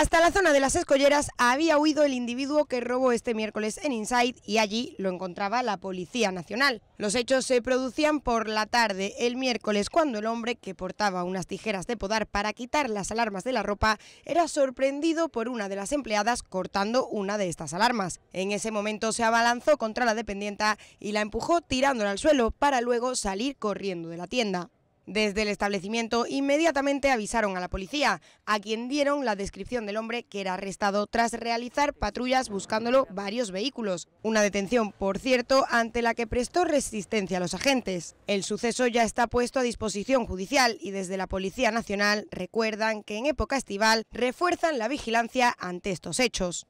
Hasta la zona de las escolleras había huido el individuo que robó este miércoles en Inside y allí lo encontraba la Policía Nacional. Los hechos se producían por la tarde el miércoles cuando el hombre que portaba unas tijeras de podar para quitar las alarmas de la ropa era sorprendido por una de las empleadas cortando una de estas alarmas. En ese momento se abalanzó contra la dependienta y la empujó tirándola al suelo para luego salir corriendo de la tienda. Desde el establecimiento inmediatamente avisaron a la policía, a quien dieron la descripción del hombre que era arrestado tras realizar patrullas buscándolo varios vehículos. Una detención, por cierto, ante la que prestó resistencia a los agentes. El suceso ya está puesto a disposición judicial y desde la Policía Nacional recuerdan que en época estival refuerzan la vigilancia ante estos hechos.